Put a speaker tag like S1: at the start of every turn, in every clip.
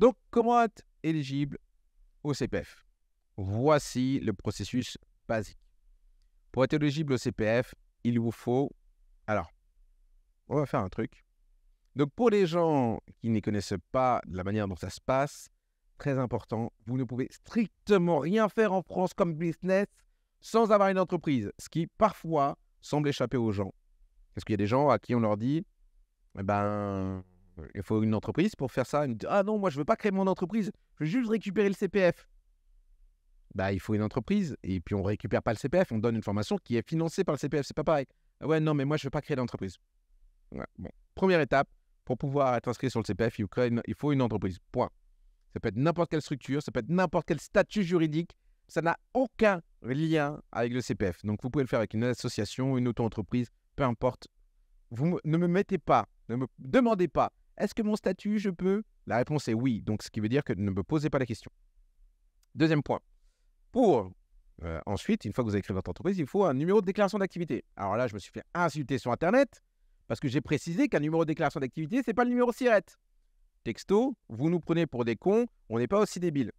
S1: Donc, comment être éligible au CPF Voici le processus basique. Pour être éligible au CPF, il vous faut... Alors, on va faire un truc. Donc, pour les gens qui ne connaissent pas la manière dont ça se passe, très important, vous ne pouvez strictement rien faire en France comme business sans avoir une entreprise, ce qui parfois semble échapper aux gens. Parce qu'il y a des gens à qui on leur dit, eh ben, euh, il faut une entreprise pour faire ça. Ah non, moi je veux pas créer mon entreprise, je veux juste récupérer le CPF. Bah, il faut une entreprise et puis on récupère pas le CPF, on donne une formation qui est financée par le CPF, c'est pas pareil. Ah ouais, non, mais moi je veux pas créer d'entreprise. première étape, pour pouvoir être inscrit sur le CPF, il faut une, il faut une entreprise. Point. Ça peut être n'importe quelle structure, ça peut être n'importe quel statut juridique, ça n'a aucun lien avec le CPF. Donc vous pouvez le faire avec une association, une auto-entreprise, peu importe. Vous ne me mettez pas, ne me demandez pas est-ce que mon statut, je peux La réponse est oui. Donc, ce qui veut dire que ne me posez pas la question. Deuxième point. Pour euh, ensuite, une fois que vous avez créé votre entreprise, il faut un numéro de déclaration d'activité. Alors là, je me suis fait insulter sur Internet parce que j'ai précisé qu'un numéro de déclaration d'activité, ce n'est pas le numéro SIRET. Texto, vous nous prenez pour des cons, on n'est pas aussi débiles.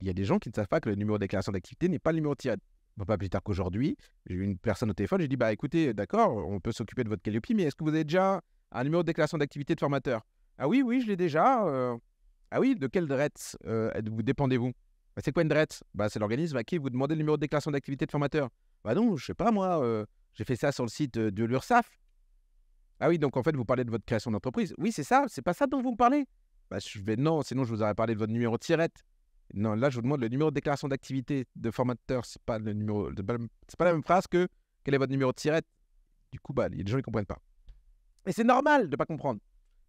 S1: Il y a des gens qui ne savent pas que le numéro de déclaration d'activité n'est pas le numéro SIRET. pas plus tard qu'aujourd'hui, j'ai eu une personne au téléphone, j'ai dit, bah écoutez, d'accord, on peut s'occuper de votre calliope, mais est-ce que vous êtes déjà un numéro de déclaration d'activité de formateur. Ah oui, oui, je l'ai déjà. Euh. Ah oui, de quelle DRETS euh, vous dépendez-vous bah, C'est quoi une DRETS bah, C'est l'organisme à qui vous demandez le numéro de déclaration d'activité de formateur. Bah non, je sais pas moi, euh, j'ai fait ça sur le site de l'URSAF. Ah oui, donc en fait, vous parlez de votre création d'entreprise. Oui, c'est ça, c'est pas ça dont vous me parlez. Bah, je vais non, sinon je vous aurais parlé de votre numéro de tirette. Non, là, je vous demande le numéro de déclaration d'activité de formateur. C'est pas le numéro, c'est pas la même phrase que quel est votre numéro de tirette. Du coup, bah, des gens ne comprennent pas. Mais c'est normal de ne pas comprendre.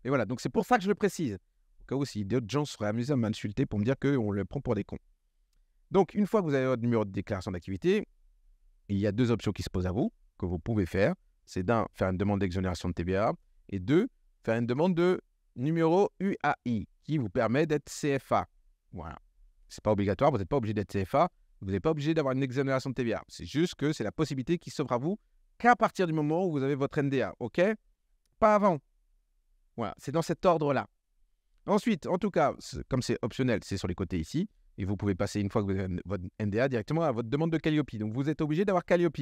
S1: Et voilà, donc c'est pour ça que je le précise. Au cas où si d'autres gens seraient amusés à m'insulter pour me dire qu'on le prend pour des cons. Donc, une fois que vous avez votre numéro de déclaration d'activité, il y a deux options qui se posent à vous, que vous pouvez faire. C'est d'un, faire une demande d'exonération de TVA, et deux, faire une demande de numéro UAI, qui vous permet d'être CFA. Voilà. Ce n'est pas obligatoire, vous n'êtes pas obligé d'être CFA, vous n'êtes pas obligé d'avoir une exonération de TVA. C'est juste que c'est la possibilité qui s'offre à vous qu'à partir du moment où vous avez votre NDA. OK pas avant. Voilà, c'est dans cet ordre-là. Ensuite, en tout cas, comme c'est optionnel, c'est sur les côtés ici, et vous pouvez passer une fois que vous avez votre NDA directement à votre demande de Calliope. Donc vous êtes obligé d'avoir Calliope.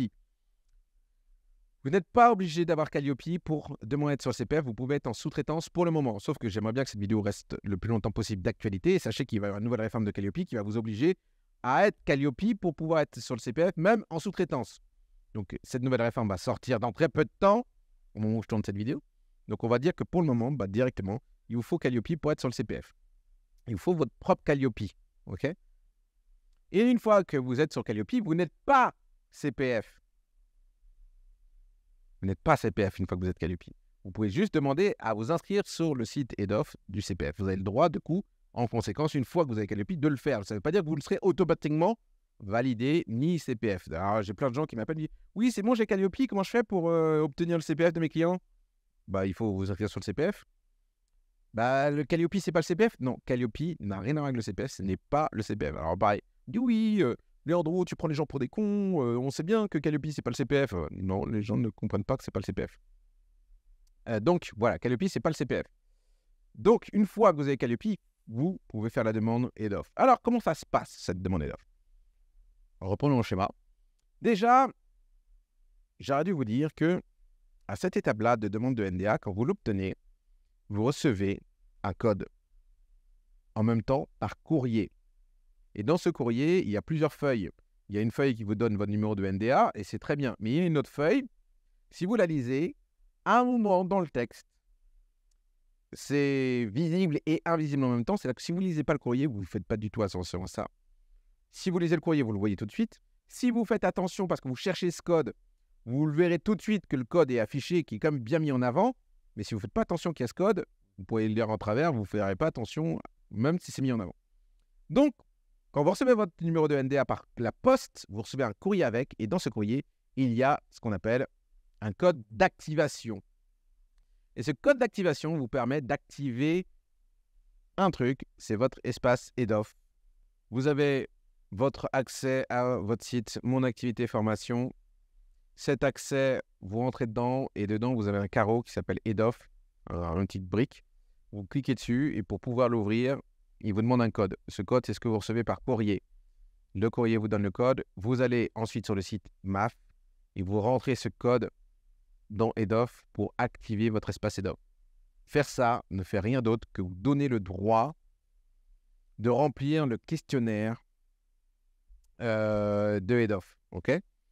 S1: Vous n'êtes pas obligé d'avoir Calliope pour demander être sur CPF, vous pouvez être en sous-traitance pour le moment. Sauf que j'aimerais bien que cette vidéo reste le plus longtemps possible d'actualité. sachez qu'il va y avoir une nouvelle réforme de Calliope qui va vous obliger à être Calliope pour pouvoir être sur le CPF, même en sous-traitance. Donc cette nouvelle réforme va sortir dans très peu de temps au moment où je tourne cette vidéo. Donc on va dire que pour le moment, bah, directement, il vous faut Calliope pour être sur le CPF. Il vous faut votre propre Calliope. OK Et une fois que vous êtes sur Calliope, vous n'êtes pas CPF. Vous n'êtes pas CPF une fois que vous êtes Calliope. Vous pouvez juste demander à vous inscrire sur le site EDOF du CPF. Vous avez le droit, de coup, en conséquence, une fois que vous avez Calliope, de le faire. Ça ne veut pas dire que vous le serez automatiquement validé ni CPF. Alors, j'ai plein de gens qui m'appellent et disent Oui, c'est bon, j'ai Calliope, comment je fais pour obtenir le CPF de mes clients Bah, il faut vous inscrire sur le CPF. Bah, le Calliope, c'est pas le CPF Non, Calliope n'a rien à voir avec le CPF, ce n'est pas le CPF. Alors, pareil, dis oui, euh, tu prends les gens pour des cons, on sait bien que Calliope, c'est pas le CPF. Euh, non, les gens ne comprennent pas que c'est pas le CPF. Euh, donc, voilà, Calliope, c'est pas le CPF. Donc, une fois que vous avez Calliope, vous pouvez faire la demande et d'offre. Alors, comment ça se passe, cette demande et reprenons le schéma. Déjà, j'aurais dû vous dire que à cette étape-là de demande de NDA, quand vous l'obtenez, vous recevez un code. En même temps, par courrier. Et dans ce courrier, il y a plusieurs feuilles. Il y a une feuille qui vous donne votre numéro de NDA, et c'est très bien. Mais il y a une autre feuille, si vous la lisez, à un moment dans le texte, c'est visible et invisible en même temps. C'est-à-dire que si vous ne lisez pas le courrier, vous ne faites pas du tout attention à ça. Si vous lisez le courrier, vous le voyez tout de suite. Si vous faites attention parce que vous cherchez ce code, vous le verrez tout de suite que le code est affiché, qui est quand même bien mis en avant. Mais si vous ne faites pas attention qu'il y a ce code, vous pouvez le lire en travers, vous ne ferez pas attention, même si c'est mis en avant. Donc, quand vous recevez votre numéro de NDA par la poste, vous recevez un courrier avec, et dans ce courrier, il y a ce qu'on appelle un code d'activation. Et ce code d'activation vous permet d'activer un truc, c'est votre espace EDOF. Vous avez votre accès à votre site Mon activité formation. Cet accès, vous rentrez dedans et dedans, vous avez un carreau qui s'appelle EDOF, une petite brique. Vous cliquez dessus et pour pouvoir l'ouvrir, il vous demande un code. Ce code, c'est ce que vous recevez par courrier. Le courrier vous donne le code. Vous allez ensuite sur le site MAF et vous rentrez ce code dans EDOF pour activer votre espace EDOF. Faire ça ne fait rien d'autre que vous donner le droit de remplir le questionnaire euh, de Edof. OK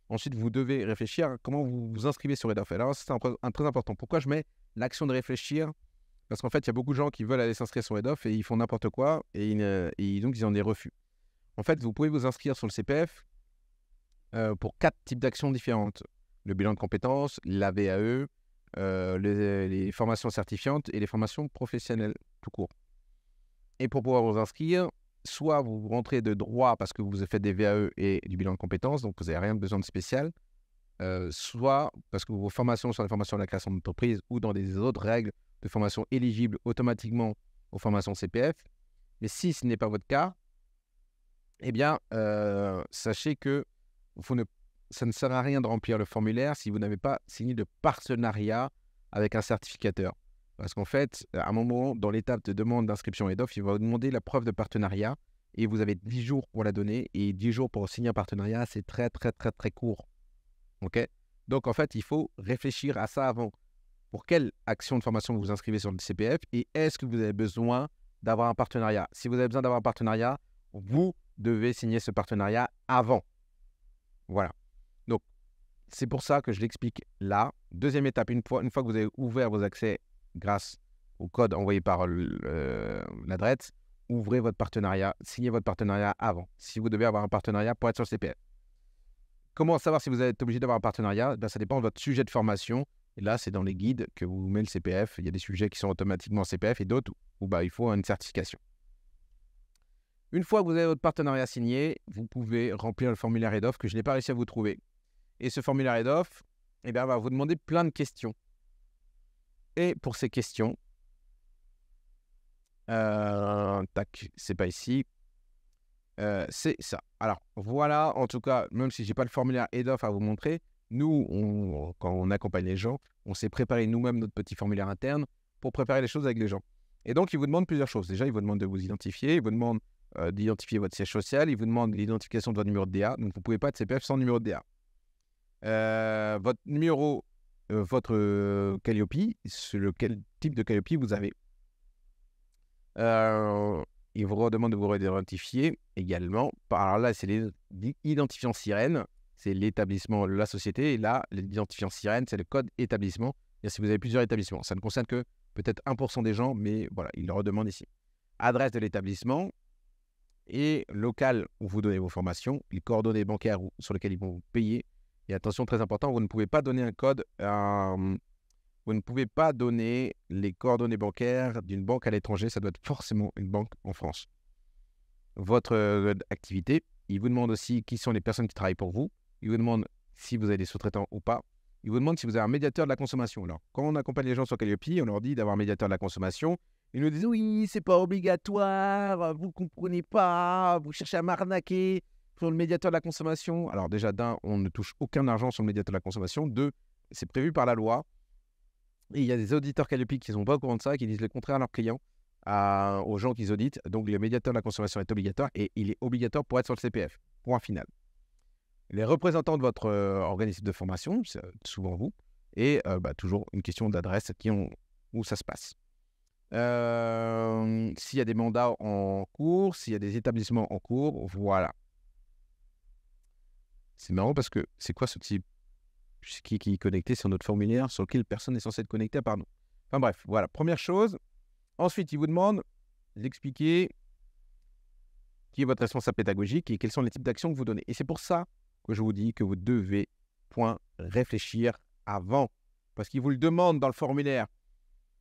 S1: Ensuite, vous devez réfléchir à comment vous vous inscrivez sur head-off. Alors, c'est un, très important. Pourquoi je mets l'action de réfléchir Parce qu'en fait, il y a beaucoup de gens qui veulent aller s'inscrire sur head-off et ils font n'importe quoi et, donc ils ont des refus. En fait, vous pouvez vous inscrire sur le CPF euh, pour quatre types d'actions différentes le bilan de compétences, la VAE, euh, les, formations certifiantes et les formations professionnelles tout court. Et pour pouvoir vous inscrire, soit vous rentrez de droit parce que vous avez fait des VAE et du bilan de compétences, donc vous n'avez rien de besoin de spécial, euh, soit parce que vos formations sont des formations de la création d'entreprise ou dans des autres règles de formation éligibles automatiquement aux formations CPF. Mais si ce n'est pas votre cas, eh bien, euh, sachez que vous ne, ça ne sert à rien de remplir le formulaire si vous n'avez pas signé de partenariat avec un certificateur. Parce qu'en fait, euh, à un moment, dans l'étape de demande d'inscription et d'offre, il va vous demander la preuve de partenariat et vous avez 10 jours pour la donner. Et 10 jours pour signer un partenariat, c'est très, très, très, très court. OK Donc, en fait, il faut réfléchir à ça avant. Pour quelle action de formation vous vous inscrivez sur le CPF et est-ce que vous avez besoin d'avoir un partenariat Si vous avez besoin d'avoir un partenariat, vous devez signer ce partenariat avant. Voilà. Donc, c'est pour ça que je l'explique là. Deuxième étape, une fois que vous avez ouvert vos accès grâce au code envoyé par euh, l'adresse, ouvrez votre partenariat, signez votre partenariat avant, si vous devez avoir un partenariat pour être sur le CPF. Comment savoir si vous êtes obligé d'avoir un partenariat ben, Ça dépend de votre sujet de formation. Et là, c'est dans les guides que vous met le CPF. Il y a des sujets qui sont automatiquement CPF et d'autres où ben, il faut une certification. Une fois que vous avez votre partenariat signé, vous pouvez remplir le formulaire EDOF que je n'ai pas réussi à vous trouver. Et ce formulaire EDOF eh bien, va vous demander plein de questions et pour ces questions. Euh, tac, c'est pas ici. Euh, c'est ça. Alors voilà, en tout cas, même si j'ai pas le formulaire EDOF à vous montrer, nous, quand on accompagne les gens, on s'est préparé nous-mêmes notre petit formulaire interne pour préparer les choses avec les gens. Et donc, ils vous demandent plusieurs choses. Déjà, ils vous demandent de vous identifier, ils vous demandent euh, d'identifier votre siège social, ils vous demandent l'identification de votre numéro de DA. Donc, vous ne pouvez pas être CPF sans numéro de DA. Euh, votre numéro euh, votre Calliope, sur quel type de Calliope vous avez. Euh, il vous redemande de vous identifier également. Par là, c'est l'identifiant sirène, c'est l'établissement, la société. là, l'identifiant sirène, c'est le code établissement. Et si vous avez plusieurs établissements, ça ne concerne que peut-être 1% des gens, mais voilà, il le redemande ici. Adresse de l'établissement et local où vous donnez vos formations, les coordonnées bancaires sur lesquelles ils vont vous payer, et attention, très important, vous ne pouvez pas donner un code, vous ne pouvez pas donner les coordonnées bancaires d'une banque à l'étranger, ça doit être forcément une banque en France. Votre euh, activité, il vous demande aussi qui sont les personnes qui travaillent pour vous, il vous demande si vous avez des sous-traitants ou pas, il vous demande si vous avez un médiateur de la consommation. Alors, quand on accompagne les gens sur Calliope, on leur dit d'avoir un médiateur de la consommation, ils nous disent oui, c'est pas obligatoire, vous comprenez pas, vous cherchez à m'arnaquer pour le médiateur de la consommation, alors déjà, d'un, on ne touche aucun argent sur le médiateur de la consommation. Deux, c'est prévu par la loi. Et il y a des auditeurs Calliope qui ne sont pas au courant de ça, qui disent le contraire à leurs clients, à, aux gens qu'ils auditent. Donc, le médiateur de la consommation est obligatoire et il est obligatoire pour être sur le CPF. Point final. Les représentants de votre euh, organisme de formation, c'est euh, souvent vous, et euh, bah, toujours une question d'adresse qui ont, où ça se passe. s'il y a des mandats en cours, s'il y a des établissements en cours, voilà. C'est marrant parce que c'est quoi ce type qui, est connecté sur notre formulaire sur lequel personne n'est censé être connecté à part nous Enfin bref, voilà, première chose. Ensuite, il vous demande d'expliquer qui est votre responsable pédagogique et quels sont les types d'actions que vous donnez. Et c'est pour ça que je vous dis que vous devez point réfléchir avant. Parce qu'il vous le demande dans le formulaire.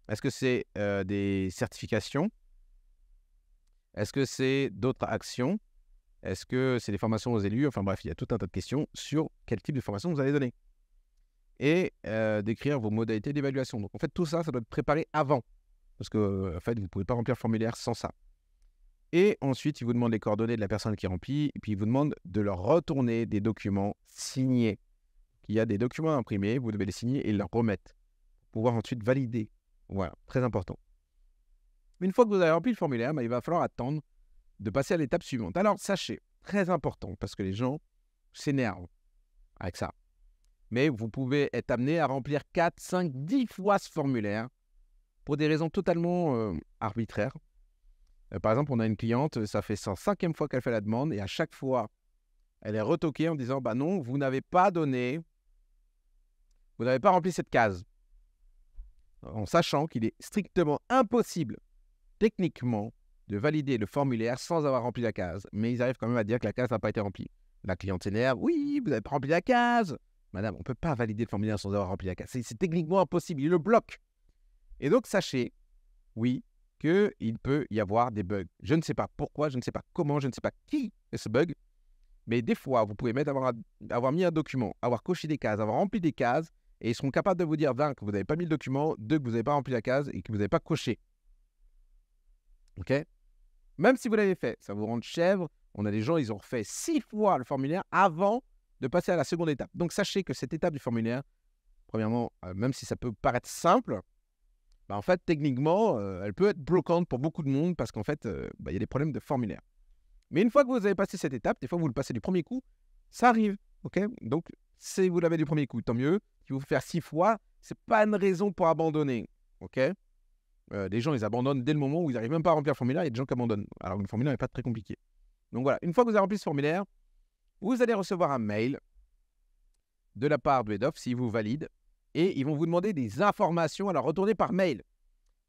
S1: Est-ce que c'est euh, des certifications Est-ce que c'est d'autres actions est-ce que c'est des formations aux élus Enfin bref, il y a tout un tas de questions sur quel type de formation vous allez donner. Et euh, d'écrire vos modalités d'évaluation. Donc en fait, tout ça, ça doit être préparé avant. Parce que en fait, vous ne pouvez pas remplir le formulaire sans ça. Et ensuite, il vous demande les coordonnées de la personne qui remplit. Et puis, il vous demande de leur retourner des documents signés. Il y a des documents imprimés, vous devez les signer et les remettre. Pour pouvoir ensuite valider. Voilà, très important. Une fois que vous avez rempli le formulaire, ben, il va falloir attendre de passer à l'étape suivante. Alors, sachez, très important, parce que les gens s'énervent avec ça. Mais vous pouvez être amené à remplir 4, 5, 10 fois ce formulaire pour des raisons totalement euh, arbitraires. Euh, par exemple, on a une cliente, ça fait 105e fois qu'elle fait la demande, et à chaque fois, elle est retoquée en disant Bah non, vous n'avez pas donné, vous n'avez pas rempli cette case. En sachant qu'il est strictement impossible, techniquement, de valider le formulaire sans avoir rempli la case, mais ils arrivent quand même à dire que la case n'a pas été remplie. La cliente s'énerve, oui, vous n'avez pas rempli la case. Madame, on ne peut pas valider le formulaire sans avoir rempli la case. C'est techniquement impossible, il le bloque. Et donc, sachez, oui, qu'il peut y avoir des bugs. Je ne sais pas pourquoi, je ne sais pas comment, je ne sais pas qui est ce bug, mais des fois, vous pouvez mettre avoir, mis un document, avoir coché des cases, avoir rempli des cases, et ils seront capables de vous dire, d'un, que vous n'avez pas mis le document, deux, que vous n'avez pas rempli la case et que vous n'avez pas coché. OK même si vous l'avez fait, ça vous rend chèvre. On a des gens, ils ont refait six fois le formulaire avant de passer à la seconde étape. Donc sachez que cette étape du formulaire, premièrement, euh, même si ça peut paraître simple, bah, en fait, techniquement, euh, elle peut être bloquante pour beaucoup de monde parce qu'en fait, euh, bah, il y a des problèmes de formulaire. Mais une fois que vous avez passé cette étape, des fois vous le passez du premier coup, ça arrive. ok Donc, si vous l'avez du premier coup, tant mieux. Si vous faire six fois, c'est pas une raison pour abandonner. ok euh, gens, ils abandonnent dès le moment où ils n'arrivent même pas à remplir le formulaire. Il y a des gens qui abandonnent. Alors, le formulaire n'est pas très compliqué. Donc voilà, une fois que vous avez rempli ce formulaire, vous allez recevoir un mail de la part de EDOF s'il vous valide Et ils vont vous demander des informations Alors, retournez par mail.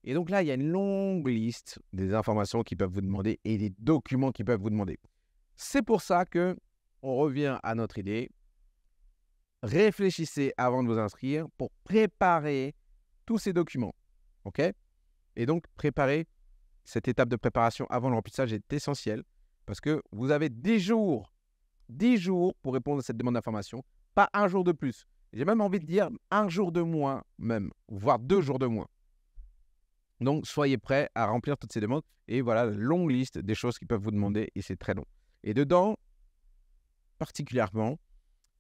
S1: Et donc là, il y a une longue liste des informations qu'ils peuvent vous demander et des documents qu'ils peuvent vous demander. C'est pour ça que on revient à notre idée. Réfléchissez avant de vous inscrire pour préparer tous ces documents. OK et donc, préparer cette étape de préparation avant le remplissage est essentiel parce que vous avez 10 jours, 10 jours pour répondre à cette demande d'information, pas un jour de plus. J'ai même envie de dire un jour de moins, même, voire deux jours de moins. Donc, soyez prêts à remplir toutes ces demandes. Et voilà, longue liste des choses qui peuvent vous demander et c'est très long. Et dedans, particulièrement,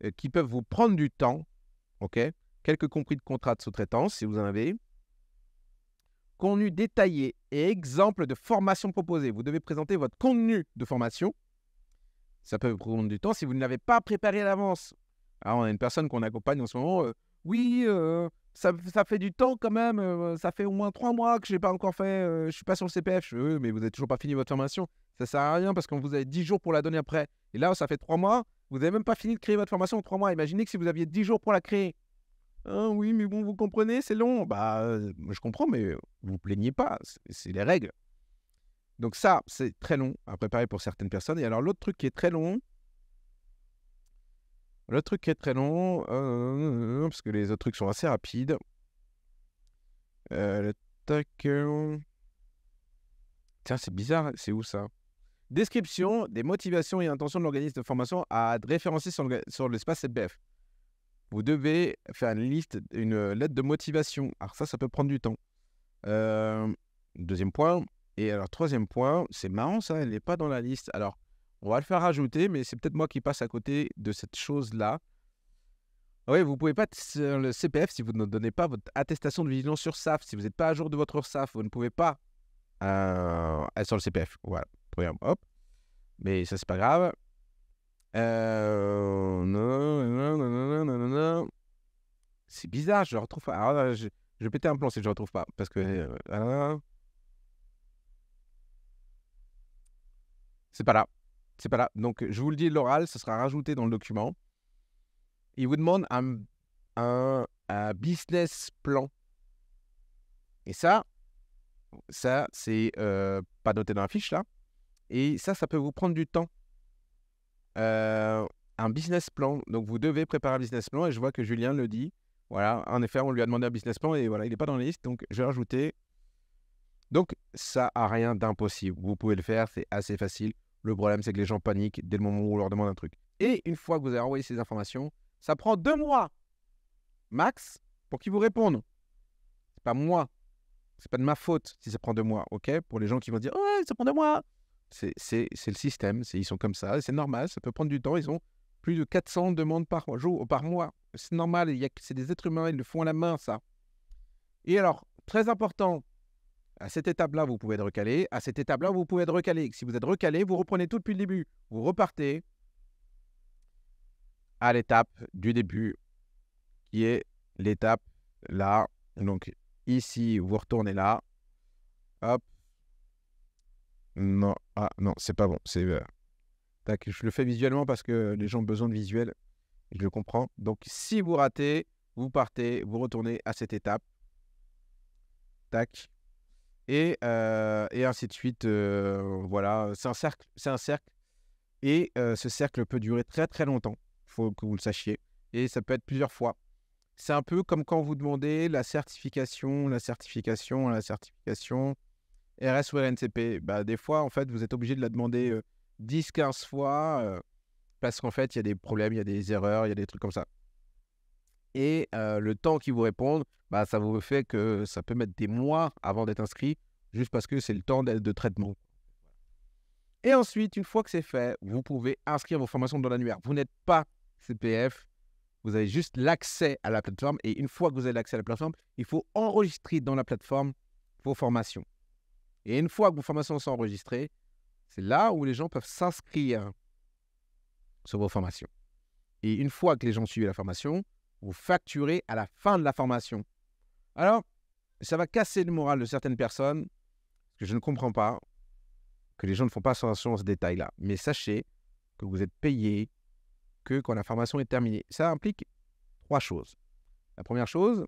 S1: euh, qui peuvent vous prendre du temps, ok Quelques compris de contrat de sous-traitance, si vous en avez, contenu détaillé et exemple de formation proposée. Vous devez présenter votre contenu de formation. Ça peut prendre du temps si vous ne l'avez pas préparé à l'avance. Alors, on a une personne qu'on accompagne en ce moment. Euh, oui, euh, ça, fait du temps quand même. Euh, ça fait au moins trois mois que je n'ai pas encore fait. je ne suis pas sur le CPF. mais vous n'avez toujours pas fini votre formation. Ça ne sert à rien parce qu'on vous avez dix jours pour la donner après. Et là, ça fait trois mois. Vous n'avez même pas fini de créer votre formation en trois mois. Imaginez que si vous aviez dix jours pour la créer, ah oui, mais bon, vous comprenez, c'est long. Bah, je comprends, mais vous plaignez pas. C'est les règles. Donc ça, c'est très long à préparer pour certaines personnes. Et alors l'autre truc qui est très long, l'autre truc qui est très long, euh, parce que les autres trucs sont assez rapides. Euh, tac. Euh, tiens, c'est bizarre. C'est où ça Description des motivations et intentions de l'organisme de formation à référencer sur l'espace le, vous devez faire une liste, une lettre de motivation. Alors ça, ça peut prendre du temps. deuxième point. Et alors, troisième point, c'est marrant ça, elle n'est pas dans la liste. Alors, on va le faire rajouter, mais c'est peut-être moi qui passe à côté de cette chose-là. Oui, vous ne pouvez pas sur le CPF si vous ne donnez pas votre attestation de vigilance sur SAF. Si vous n'êtes pas à jour de votre SAF, vous ne pouvez pas euh, être sur le CPF. Voilà, hop. Mais ça, c'est pas grave. Euh... C'est bizarre, je retrouve pas. je, je vais péter un plan si je le retrouve pas. Parce que. Euh, ah c'est pas là. C'est pas là. Donc, je vous le dis, l'oral, ce sera rajouté dans le document. Il vous demande un, un, business plan. Et ça, ça, c'est euh, pas noté dans la fiche là. Et ça, ça peut vous prendre du temps un business plan. Donc, vous devez préparer un business plan et je vois que Julien le dit. Voilà, en effet, on lui a demandé un business plan et voilà, il n'est pas dans la liste. Donc, je vais rajouter. Donc, ça a rien d'impossible. Vous pouvez le faire, c'est assez facile. Le problème, c'est que les gens paniquent dès le moment où on leur demande un truc. Et une fois que vous avez envoyé ces informations, ça prend deux mois max pour qu'ils vous répondent. C'est pas moi. C'est pas de ma faute si ça prend deux mois, ok Pour les gens qui vont dire, ouais, ça prend deux mois. C'est le système, ils sont comme ça, c'est normal, ça peut prendre du temps. Ils ont plus de 400 demandes par jour, euh, par mois. C'est normal, c'est des êtres humains, ils le font à la main, ça. Et alors, très important, à cette étape-là, vous pouvez être recalé. À cette étape-là, vous pouvez être recalé. Si vous êtes recalé, vous reprenez tout depuis le début. Vous repartez à l'étape du début, qui est l'étape là. Donc, ici, vous retournez là. Hop, non, ah non, c'est pas bon. Euh, tac, je le fais visuellement parce que les gens ont besoin de visuel. Je le comprends. Donc si vous ratez, vous partez, vous retournez à cette étape. Tac. Et, euh, et ainsi de suite. Euh, voilà, c'est un cercle. C'est un cercle. Et ce cercle peut durer très très longtemps. Il faut que vous le sachiez. Et ça peut être plusieurs fois. C'est un peu comme quand vous demandez la certification, la certification, la certification. RS ou RNCP bah, Des fois, en fait, vous êtes obligé de la demander 10-15 mmh. euh, fois euh, parce qu'en fait, il y a des problèmes, il y a des erreurs, il y a des trucs comme ça. Et euh, le temps qu'ils vous répondent, bah, ça vous fait que ça peut mettre des mois avant d'être inscrit, juste parce que c'est le temps de, de traitement. Et ensuite, une fois que c'est fait, vous pouvez inscrire vos formations dans l'annuaire. Vous n'êtes pas CPF, vous avez juste l'accès à la plateforme. Et une fois que vous avez l'accès à la plateforme, il faut enregistrer dans la plateforme vos formations. Et une fois que vos formations sont enregistrées, c'est là où les gens peuvent s'inscrire sur vos formations. Et une fois que les gens suivent la formation, vous facturez à la fin de la formation. Alors, ça va casser le moral de certaines personnes, que je ne comprends pas, que les gens ne font pas attention à ce détail-là. Mais sachez que vous êtes payé que quand la formation est terminée. Ça implique trois choses. La première chose,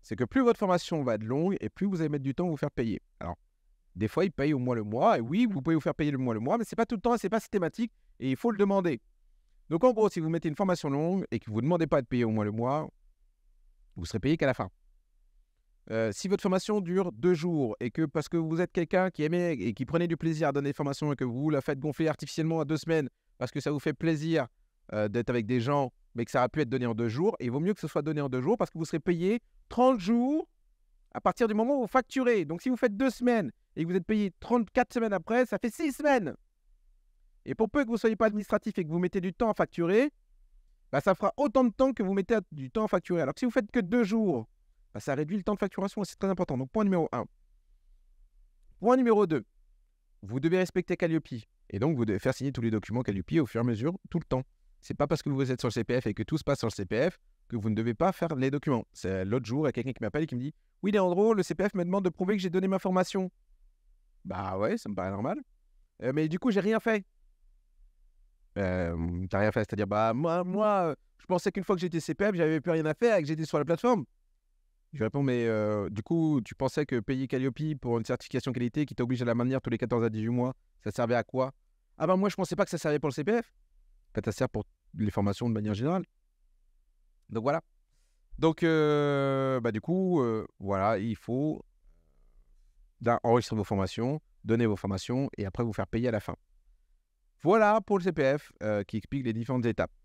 S1: c'est que plus votre formation va être longue et plus vous allez mettre du temps à vous faire payer. Alors, des fois, ils payent au moins le mois. Et oui, vous pouvez vous faire payer le mois le mois, mais ce n'est pas tout le temps, ce n'est pas systématique et il faut le demander. Donc en gros, si vous mettez une formation longue et que vous ne demandez pas de payer au moins le mois, vous serez payé qu'à la fin. Euh, si votre formation dure deux jours et que parce que vous êtes quelqu'un qui aimait et qui prenait du plaisir à donner des formations et que vous la faites gonfler artificiellement à deux semaines parce que ça vous fait plaisir euh, d'être avec des gens mais que ça a pu être donné en deux jours, il vaut mieux que ce soit donné en deux jours parce que vous serez payé 30 jours à partir du moment où vous facturez. Donc si vous faites deux semaines et que vous êtes payé 34 semaines après, ça fait 6 semaines. Et pour peu que vous ne soyez pas administratif et que vous mettez du temps à facturer, bah, ça fera autant de temps que vous mettez du temps à facturer. Alors que si vous faites que deux jours, bah, ça réduit le temps de facturation et c'est très important. Donc point numéro 1. Point numéro 2. Vous devez respecter Calliope. Et donc vous devez faire signer tous les documents Calliope au fur et à mesure, tout le temps. C'est pas parce que vous êtes sur le CPF et que tout se passe sur le CPF que vous ne devez pas faire les documents. C'est l'autre jour, il y a quelqu'un qui m'appelle et qui me dit Oui, Léandro, le CPF me demande de prouver que j'ai donné ma formation. Bah ouais, ça me paraît normal. Euh, mais du coup, j'ai rien fait. Euh, t'as rien fait, c'est-à-dire, bah moi, moi je pensais qu'une fois que j'étais CPF, j'avais plus rien à faire et que j'étais sur la plateforme. Je réponds, mais euh, du coup, tu pensais que payer Calliope pour une certification qualité qui t'oblige à la maintenir tous les 14 à 18 mois, ça servait à quoi Ah bah moi, je pensais pas que ça servait pour le CPF. fait, ça sert pour les formations de manière générale. Donc voilà. Donc, euh, bah, du coup, voilà, il faut d'enregistrer enregistrer vos formations, donner vos formations et après vous faire payer à la fin. Voilà pour le CPF euh, qui explique les différentes étapes.